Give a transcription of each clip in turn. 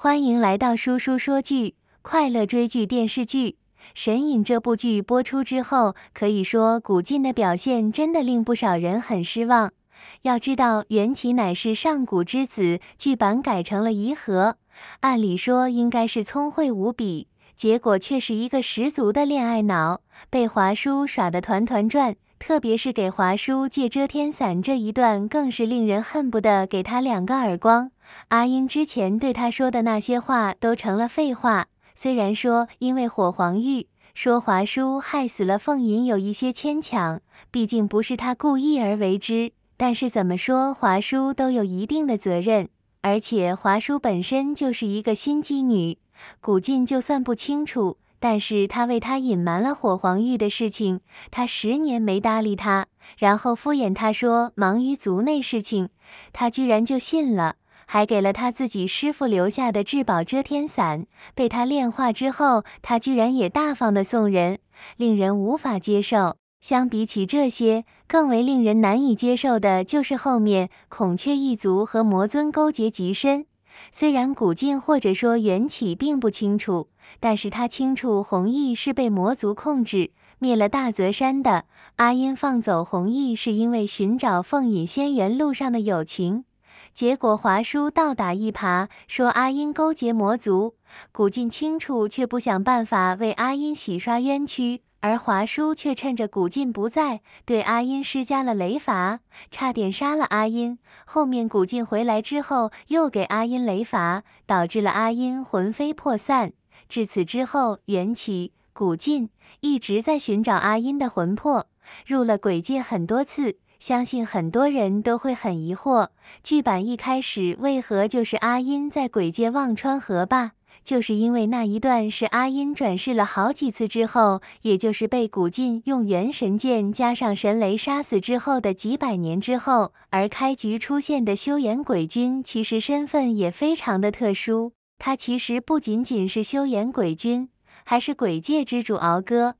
欢迎来到叔叔说剧，快乐追剧。电视剧《神隐》这部剧播出之后，可以说古晋的表现真的令不少人很失望。要知道，袁启乃是上古之子，剧版改成了颐和，按理说应该是聪慧无比，结果却是一个十足的恋爱脑，被华叔耍得团团转。特别是给华叔借遮天伞这一段，更是令人恨不得给他两个耳光。阿英之前对他说的那些话都成了废话。虽然说因为火黄玉说华叔害死了凤吟有一些牵强，毕竟不是他故意而为之，但是怎么说华叔都有一定的责任。而且华叔本身就是一个心机女，古晋就算不清楚，但是他为他隐瞒了火黄玉的事情，他十年没搭理他，然后敷衍他说忙于族内事情，他居然就信了。还给了他自己师傅留下的至宝遮天伞，被他炼化之后，他居然也大方的送人，令人无法接受。相比起这些，更为令人难以接受的就是后面孔雀一族和魔尊勾结极深。虽然古晋或者说缘起并不清楚，但是他清楚弘毅是被魔族控制灭了大泽山的。阿音放走弘毅是因为寻找凤隐仙缘路上的友情。结果华叔倒打一耙，说阿音勾结魔族，古晋清楚却不想办法为阿音洗刷冤屈，而华叔却趁着古晋不在，对阿音施加了雷罚，差点杀了阿音。后面古晋回来之后，又给阿音雷罚，导致了阿音魂飞魄散。至此之后，缘起古晋一直在寻找阿音的魂魄，入了鬼界很多次。相信很多人都会很疑惑，剧版一开始为何就是阿音在鬼界忘川河吧？就是因为那一段是阿音转世了好几次之后，也就是被古晋用元神剑加上神雷杀死之后的几百年之后，而开局出现的修颜鬼君其实身份也非常的特殊，他其实不仅仅是修颜鬼君，还是鬼界之主敖哥。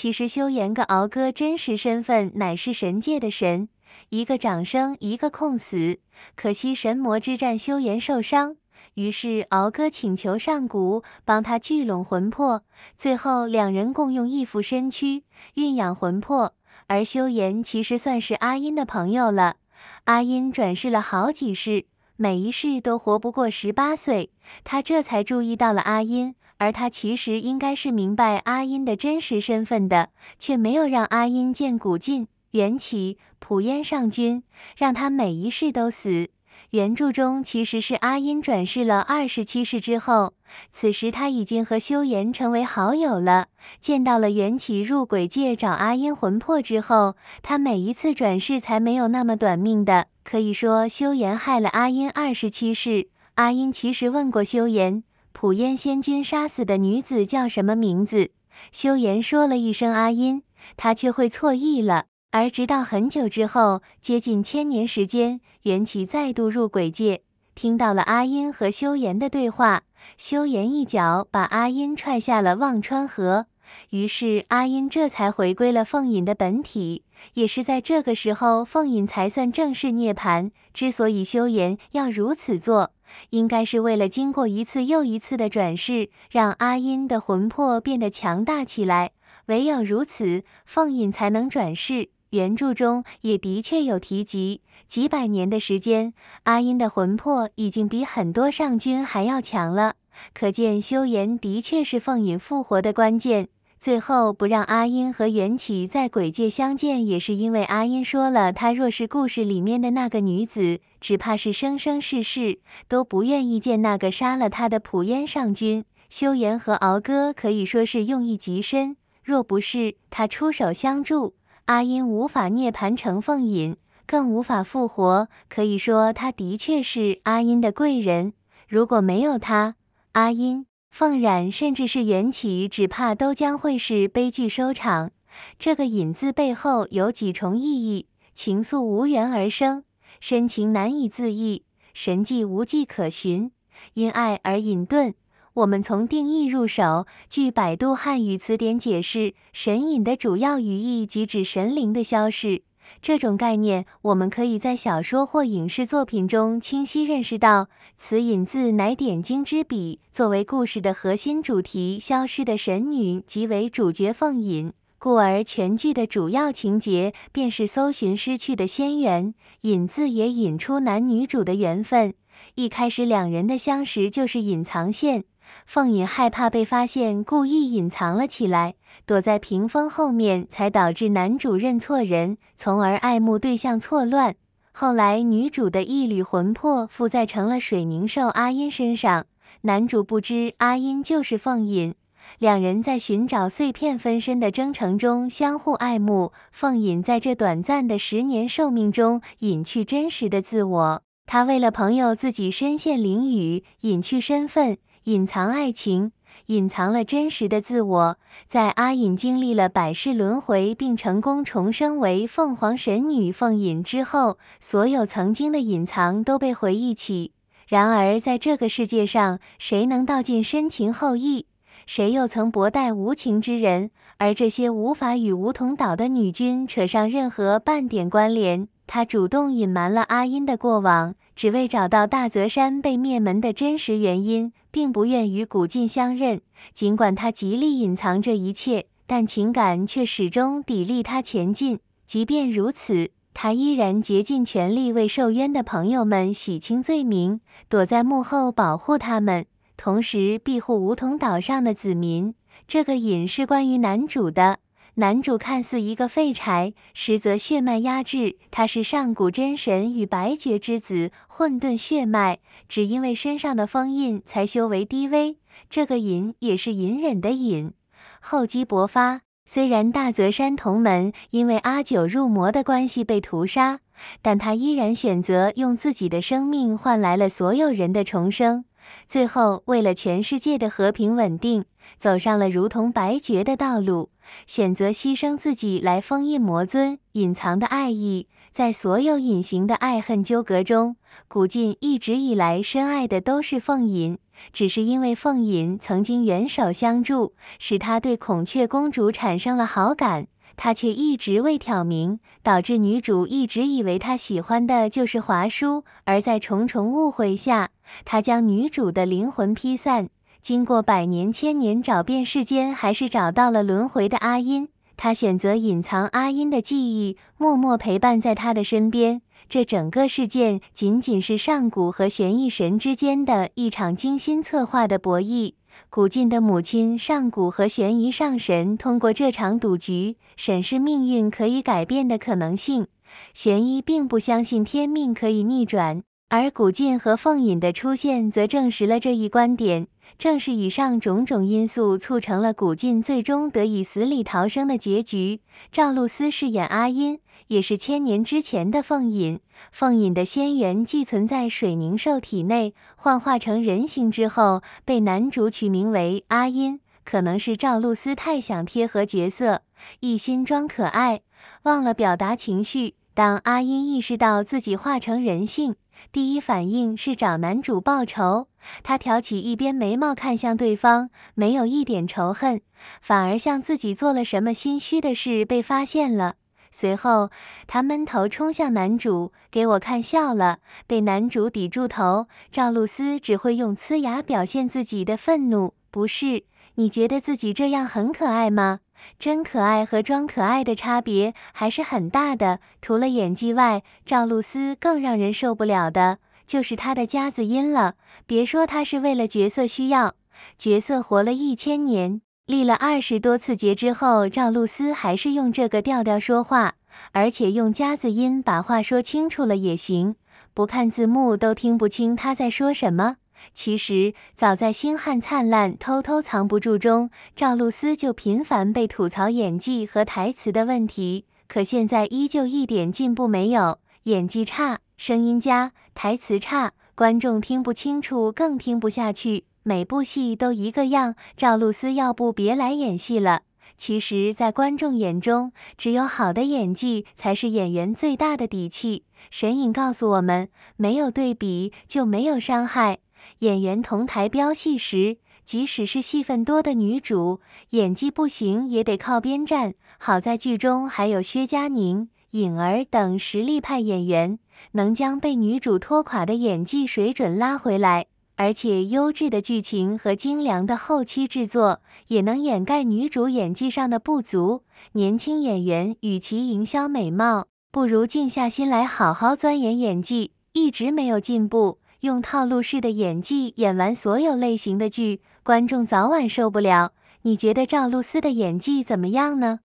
其实修颜个敖哥真实身份乃是神界的神，一个掌生，一个控死。可惜神魔之战，修颜受伤，于是敖哥请求上古帮他聚拢魂魄，最后两人共用一副身躯，孕养魂魄。而修颜其实算是阿音的朋友了。阿音转世了好几世，每一世都活不过十八岁，他这才注意到了阿音。而他其实应该是明白阿音的真实身份的，却没有让阿音见古晋、元启、普烟上君，让他每一世都死。原著中其实是阿音转世了二十七世之后，此时他已经和修言成为好友了。见到了元启入鬼界找阿音魂魄之后，他每一次转世才没有那么短命的。可以说，修言害了阿音二十七世。阿音其实问过修言。普烟仙君杀死的女子叫什么名字？修颜说了一声“阿音”，他却会错意了。而直到很久之后，接近千年时间，元启再度入鬼界，听到了阿音和修颜的对话。修颜一脚把阿音踹下了忘川河，于是阿音这才回归了凤隐的本体。也是在这个时候，凤隐才算正式涅槃。之所以修颜要如此做，应该是为了经过一次又一次的转世，让阿音的魂魄变得强大起来。唯有如此，凤隐才能转世。原著中也的确有提及，几百年的时间，阿音的魂魄已经比很多上君还要强了。可见修言的确是凤隐复活的关键。最后不让阿音和元起在鬼界相见，也是因为阿音说了，她若是故事里面的那个女子。只怕是生生世世都不愿意见那个杀了他的普烟上君修言和敖哥可以说是用意极深。若不是他出手相助，阿音无法涅槃成凤隐，更无法复活。可以说，他的确是阿音的贵人。如果没有他，阿音、凤染，甚至是元启，只怕都将会是悲剧收场。这个“隐”字背后有几重意义，情愫无缘而生。深情难以自抑，神迹无迹可寻，因爱而隐遁。我们从定义入手，据百度汉语词典解释，神隐的主要语义即指神灵的消逝。这种概念，我们可以在小说或影视作品中清晰认识到。此隐字乃点睛之笔，作为故事的核心主题，消失的神女即为主角凤隐。故而，全剧的主要情节便是搜寻失去的仙缘，引字也引出男女主的缘分。一开始，两人的相识就是隐藏线，凤隐害怕被发现，故意隐藏了起来，躲在屏风后面，才导致男主认错人，从而爱慕对象错乱。后来，女主的一缕魂魄附在成了水凝兽阿音身上，男主不知阿音就是凤隐。两人在寻找碎片分身的征程中相互爱慕。凤隐在这短暂的十年寿命中隐去真实的自我，他为了朋友自己身陷囹圄，隐去身份，隐藏爱情，隐藏了真实的自我。在阿隐经历了百世轮回并成功重生为凤凰神女凤隐之后，所有曾经的隐藏都被回忆起。然而在这个世界上，谁能道尽深情厚谊？谁又曾薄待无情之人？而这些无法与梧桐岛的女君扯上任何半点关联，他主动隐瞒了阿音的过往，只为找到大泽山被灭门的真实原因，并不愿与古晋相认。尽管他极力隐藏这一切，但情感却始终砥砺他前进。即便如此，他依然竭尽全力为受冤的朋友们洗清罪名，躲在幕后保护他们。同时庇护梧桐岛上的子民。这个隐是关于男主的。男主看似一个废柴，实则血脉压制。他是上古真神与白绝之子，混沌血脉，只因为身上的封印才修为低微。这个隐也是隐忍的隐，厚积薄发。虽然大泽山同门因为阿九入魔的关系被屠杀，但他依然选择用自己的生命换来了所有人的重生。最后，为了全世界的和平稳定，走上了如同白绝的道路，选择牺牲自己来封印魔尊隐藏的爱意。在所有隐形的爱恨纠葛中，古晋一直以来深爱的都是凤隐，只是因为凤隐曾经援手相助，使他对孔雀公主产生了好感。他却一直未挑明，导致女主一直以为他喜欢的就是华叔。而在重重误会下，他将女主的灵魂劈散。经过百年、千年，找遍世间，还是找到了轮回的阿音。他选择隐藏阿音的记忆，默默陪伴在她的身边。这整个事件，仅仅是上古和玄异神之间的一场精心策划的博弈。古晋的母亲上古和悬疑上神通过这场赌局审视命运可以改变的可能性。悬疑并不相信天命可以逆转，而古晋和凤隐的出现则证实了这一观点。正是以上种种因素促成了古晋最终得以死里逃生的结局。赵露思饰演阿音，也是千年之前的凤隐。凤隐的仙元寄存在水凝兽体内，幻化成人形之后，被男主取名为阿音。可能是赵露思太想贴合角色，一心装可爱，忘了表达情绪。当阿音意识到自己化成人性。第一反应是找男主报仇，他挑起一边眉毛看向对方，没有一点仇恨，反而像自己做了什么心虚的事被发现了。随后他闷头冲向男主，给我看笑了，被男主抵住头。赵露思只会用呲牙表现自己的愤怒。不是你觉得自己这样很可爱吗？真可爱和装可爱的差别还是很大的。除了演技外，赵露思更让人受不了的就是她的夹子音了。别说她是为了角色需要，角色活了一千年，历了二十多次劫之后，赵露思还是用这个调调说话，而且用夹子音把话说清楚了也行，不看字幕都听不清她在说什么。其实早在《星汉灿烂》偷偷藏不住中，赵露思就频繁被吐槽演技和台词的问题，可现在依旧一点进步没有，演技差，声音差，台词差，观众听不清楚，更听不下去，每部戏都一个样。赵露思要不别来演戏了。其实，在观众眼中，只有好的演技才是演员最大的底气。神影告诉我们：没有对比就没有伤害。演员同台飙戏时，即使是戏份多的女主，演技不行也得靠边站。好在剧中还有薛佳凝、颖儿等实力派演员，能将被女主拖垮的演技水准拉回来。而且优质的剧情和精良的后期制作，也能掩盖女主演技上的不足。年轻演员与其营销美貌，不如静下心来好好钻研演技，一直没有进步。用套路式的演技演完所有类型的剧，观众早晚受不了。你觉得赵露思的演技怎么样呢？